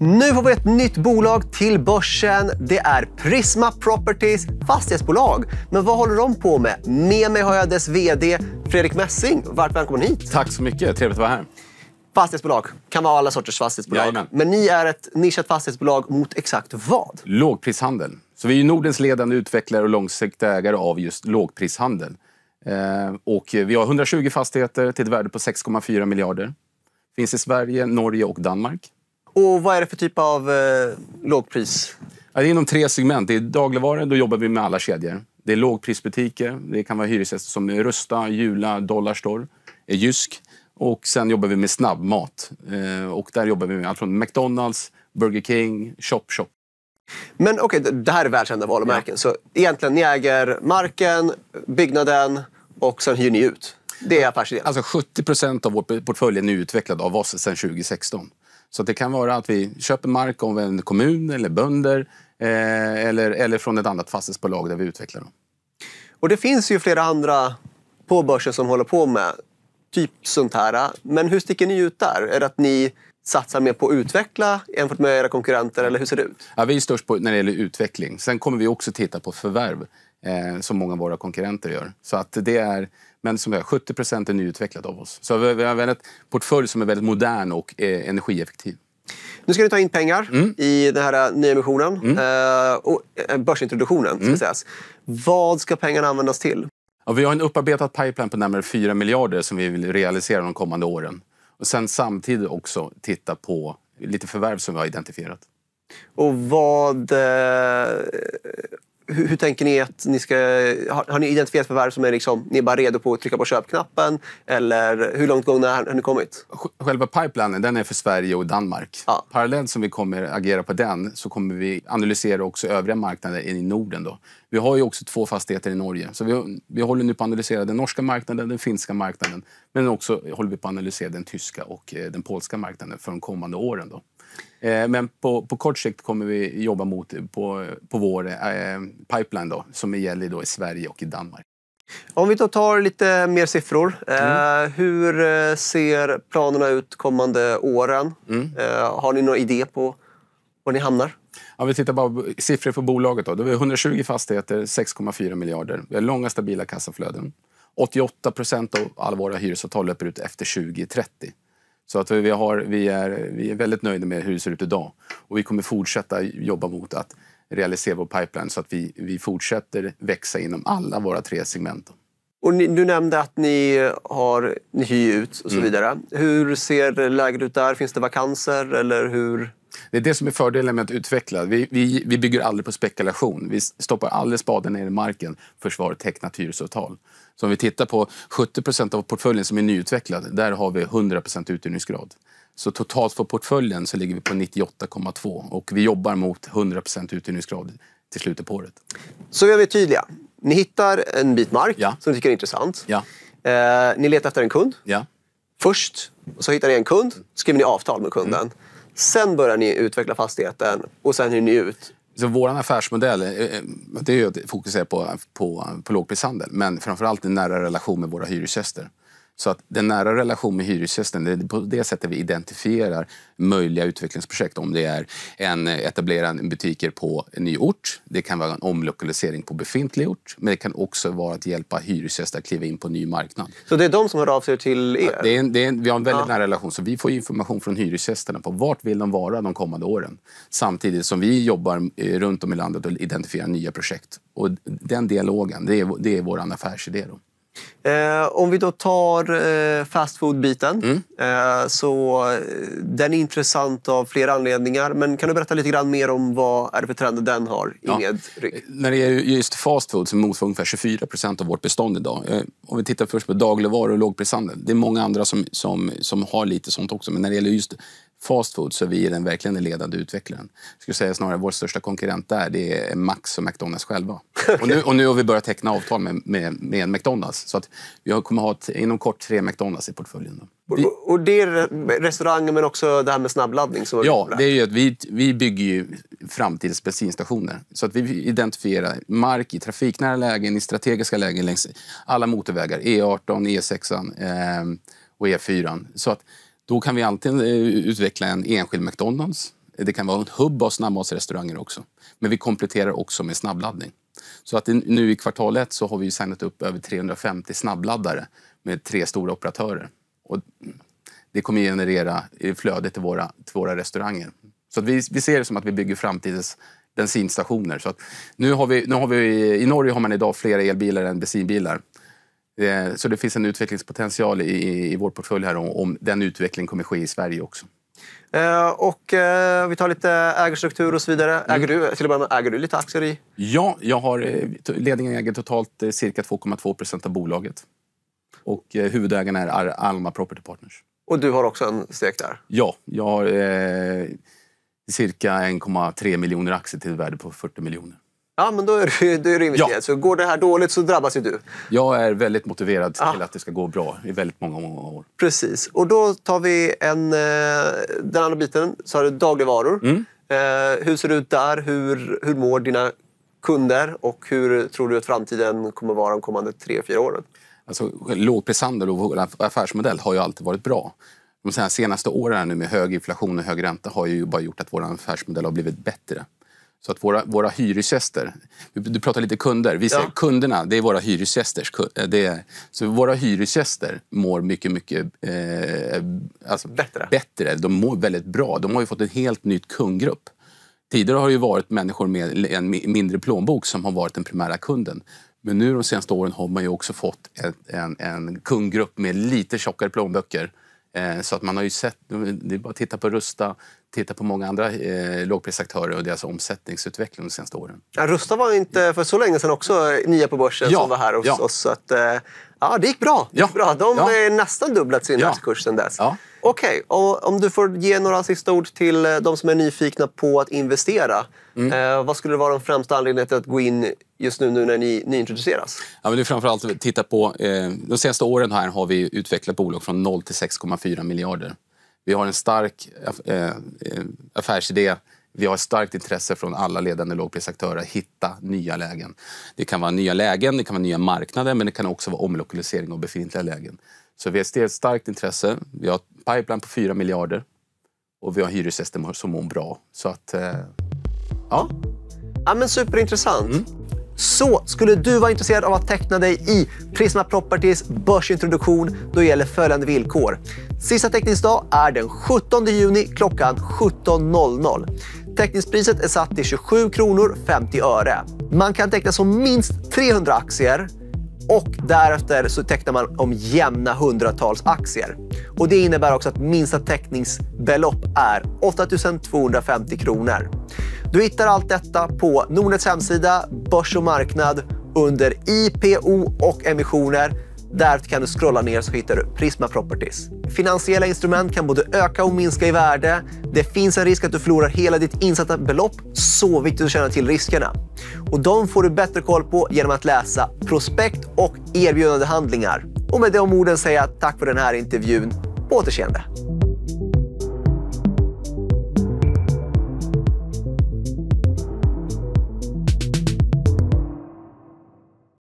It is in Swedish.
Nu får vi ett nytt bolag till börsen. Det är Prisma Properties fastighetsbolag. Men vad håller de på med? Med mig har jag dess vd Fredrik Messing. Varmt välkommen hit. Tack så mycket. Trevligt att vara här. Fastighetsbolag kan vara alla sorters fastighetsbolag. Jajamän. Men ni är ett nischat fastighetsbolag mot exakt vad? Lågprishandel. Så vi är Nordens ledande utvecklare och långsiktiga ägare av just lågprishandel. Eh, och vi har 120 fastigheter till ett värde på 6,4 miljarder. Finns i Sverige, Norge och Danmark. Och vad är det för typ av eh, lågpris? Ja, det är inom tre segment. Det är dagligvaror, då jobbar vi med alla kedjor. Det är lågprisbutiker, det kan vara hyresgäster som Rusta, Jula, Dollarstore, eh, Jysk. Och sen jobbar vi med snabbmat. Eh, och där jobbar vi med allt från McDonalds, Burger King, Shop Shop. Men okej, okay, det här är välkända varumärken. Ja. Så egentligen, ni äger marken, byggnaden och sen hyr ni ut. Det är affärsidén? Alltså 70 procent av vår portfölj är nyutvecklad av oss sedan 2016. Så det kan vara att vi köper mark av en kommun eller bönder eh, eller, eller från ett annat fastighetsbolag där vi utvecklar dem. Och det finns ju flera andra på börsen som håller på med typ sånt här. Men hur sticker ni ut där? Är det att ni satsar mer på att utveckla jämfört med era konkurrenter? Eller hur ser det ut? Ja, vi är störst på, när det gäller utveckling. Sen kommer vi också titta på förvärv eh, som många av våra konkurrenter gör. Så att det är, men som vi har, 70 procent är nyutvecklat av oss. Så vi har en portfölj som är väldigt modern och eh, energieffektiv. Nu ska du ta in pengar mm. i den här eh, nyemissionen, mm. eh, och eh, börsintroduktionen. Ska mm. sägas. Vad ska pengarna användas till? Ja, vi har en upparbetad pipeline på närmare 4 miljarder som vi vill realisera de kommande åren. Och sen samtidigt också titta på lite förvärv som vi har identifierat. Och vad eh, hur, hur, tänker ni att ni ska... Har, har ni identifierat förvärv som är liksom, ni är bara redo på att trycka på köpknappen? Eller hur långt gångna har ni kommit? Själva pipelinen den är för Sverige och Danmark. Ja. Parallellt som vi kommer agera på den så kommer vi analysera också övriga marknader i Norden. Då. Vi har ju också två fastigheter i Norge. Så vi, vi håller nu på att analysera den norska marknaden, den finska marknaden. Men också håller vi på att analysera den tyska och eh, den polska marknaden för de kommande åren. Då. Eh, men på, på kort sikt kommer vi jobba mot eh, på, på vår eh, pipeline då, som gäller då i Sverige och i Danmark. Om vi då tar lite mer siffror. Mm. Eh, hur ser planerna ut kommande åren? Mm. Eh, har ni någon idé på var ni hamnar? Ja, vi tittar bara på siffror för bolaget. Då. Det var 120 fastigheter, 6,4 miljarder. Vi har långa stabila kassaflöden. 88 procent av alla våra hyresavtal löper ut efter 2030. Så att vi, har, vi, är, vi är väldigt nöjda med hur det ser ut idag. Och vi kommer fortsätta jobba mot att realisera vår pipeline så att vi, vi fortsätter växa inom alla våra tre segment. Och ni, du nämnde att ni har ni hyr ut och så mm. vidare. Hur ser läget ut där? Finns det vakanser? Eller hur? Det är det som är fördelen med att utveckla. Vi, vi, vi bygger aldrig på spekulation. Vi stoppar aldrig spaden ner i marken för svaret tecknat hyresavtal. Så om vi tittar på 70 av portföljen som är nyutvecklad, där har vi 100 uthyrningsgrad. Så totalt för portföljen så ligger vi på 98,2 och vi jobbar mot 100 uthyrningsgrad till slutet på året. Så vi är tydliga. Ni hittar en bit mark ja. som ni tycker är intressant. Ja. Eh, ni letar efter en kund. Ja. Först så hittar ni en kund, skriver ni avtal med kunden. Mm. Sen börjar ni utveckla fastigheten och sen hyr ni ut. Så vår affärsmodell eh, eh, det är att fokusera på, på, på lågprishandel men framförallt en nära relation med våra hyresgäster. Så att den nära relation med hyresgästen, det är på det sättet vi identifierar möjliga utvecklingsprojekt. Om det är en etablera butiker på en ny ort, det kan vara en omlokalisering på befintlig ort, men det kan också vara att hjälpa hyresgäster att kliva in på en ny marknad. Så det är de som hör av sig till er? Ja, det är en, det är en, vi har en väldigt ja. nära relation, så vi får information från hyresgästerna på vart vill de vara de kommande åren. Samtidigt som vi jobbar eh, runt om i landet och identifierar nya projekt. Och den dialogen, det är, det är vår affärsidé. Då. Eh, om vi då tar eh, fast food-biten. Mm. Eh, så, eh, den är intressant av flera anledningar. Men kan du berätta lite grann mer om vad är det för trender den har? Inged? Ja. Eh, när det gäller just fast food så motsvarar ungefär 24 procent av vårt bestånd idag. Eh, om vi tittar först på dagligvaror och lågprishandel. Det är många andra som, som, som har lite sånt också. Men när det gäller just fast food så är vi den verkligen ledande utvecklaren. Jag skulle säga snarare vår största konkurrent där det är Max och McDonalds själva okay. och, nu, och nu har vi börjat teckna avtal med, med, med McDonalds. Så att jag kommer ha ett, inom kort tre McDonalds i portföljen. Vi, och, och det är restauranger men också det här med snabbladdning? Som ja, det är ju att vi, vi bygger ju framtidens bensinstationer. Så att vi identifierar mark i trafiknära lägen, i strategiska lägen längs alla motorvägar. E18, E6 eh, och E4. Så att då kan vi antingen eh, utveckla en enskild McDonalds. Det kan vara en hubb av snabbmatsrestauranger också. Men vi kompletterar också med snabbladdning. Så att nu i kvartal ett så har vi signat upp över 350 snabbladdare med tre stora operatörer. Och det kommer generera flöde till våra, till våra restauranger. Så vi, vi ser det som att vi bygger framtidens bensinstationer. Så nu har vi, nu har vi, I Norge har man idag fler elbilar än bensinbilar. Eh, så det finns en utvecklingspotential i, i, i vår portfölj här om, om den utvecklingen kommer ske i Sverige också. Eh, och eh, vi tar lite ägarstruktur och så vidare. Mm. Äger du, till att med, äger du lite aktier i? Ja, jag har, eh, ledningen äger totalt cirka 2,2 procent av bolaget. Och huvudägarna är Alma Property Partners. Och du har också en stek där? Ja, jag har eh, cirka 1,3 miljoner aktier till ett värde på 40 miljoner. Ja, men då är du, då är investerad. Ja. Så går det här dåligt så drabbas ju du. Jag är väldigt motiverad till att det ska gå bra i väldigt många, många år. Precis. Och då tar vi en, eh, den andra biten. Så har du dagligvaror. Mm. Eh, hur ser det ut där? Hur, hur mår dina kunder? Och hur tror du att framtiden kommer vara de kommande tre, fyra åren? Alltså, lågprishandel och vår affärsmodell har ju alltid varit bra. De senaste åren nu med hög inflation och hög ränta har ju bara gjort att vår affärsmodell har blivit bättre. Så att våra, våra hyresgäster, du pratar lite kunder, vi säger ja. kunderna, det är våra hyresgästers eh, det är, Så våra hyresgäster mår mycket, mycket eh, alltså bättre. bättre. De mår väldigt bra. De har ju fått en helt ny kundgrupp. Tidigare har det ju varit människor med en mindre plånbok som har varit den primära kunden. Men nu de senaste åren har man ju också fått en, en, en kundgrupp med lite tjockare plånböcker Eh, så att man har ju sett, det är bara att titta på Rusta, titta på många andra eh, lågprisaktörer och deras omsättningsutveckling de senaste åren. Ja, Rusta var inte för så länge sedan också nya på börsen ja, som var här hos ja. oss. Så att, eh, ja, det gick bra. Det gick bra. De har nästan dubblat sin ja. aktiekurs sedan dess. Okej, okay. om du får ge några sista ord till eh, de som är nyfikna på att investera. Mm. Eh, vad skulle vara de främsta anledningarna till att gå in just nu, nu när ni nyintroduceras? Ja, men det är framförallt att titta på... Eh, de senaste åren här har vi utvecklat bolag från 0 till 6,4 miljarder. Vi har en stark eh, affärsidé vi har ett starkt intresse från alla ledande lågprisaktörer att hitta nya lägen. Det kan vara nya lägen, det kan vara nya marknader men det kan också vara omlokalisering av befintliga lägen. Så vi har ett starkt intresse. Vi har pipeline på 4 miljarder och vi har hyresgäster som mår bra. Så att, eh, ja. ja men superintressant. Mm. Så skulle du vara intresserad av att teckna dig i Prisma Properties börsintroduktion, då gäller följande villkor. Sista teckningsdag är den 17 juni klockan 17.00. Teckningspriset är satt till 27 kronor 50 öre. Man kan teckna som minst 300 aktier och därefter så tecknar man om jämna hundratals aktier. Och Det innebär också att minsta täckningsbelopp är 8 250 kronor. Du hittar allt detta på Nordnets hemsida, Börs och marknad under IPO och emissioner. Där kan du scrolla ner så hittar du Prisma Properties. Finansiella instrument kan både öka och minska i värde. Det finns en risk att du förlorar hela ditt insatta belopp. Så viktigt att känna till riskerna. Och De får du bättre koll på genom att läsa prospekt och erbjudandehandlingar. Och med de orden säger jag tack för den här intervjun. På återseende!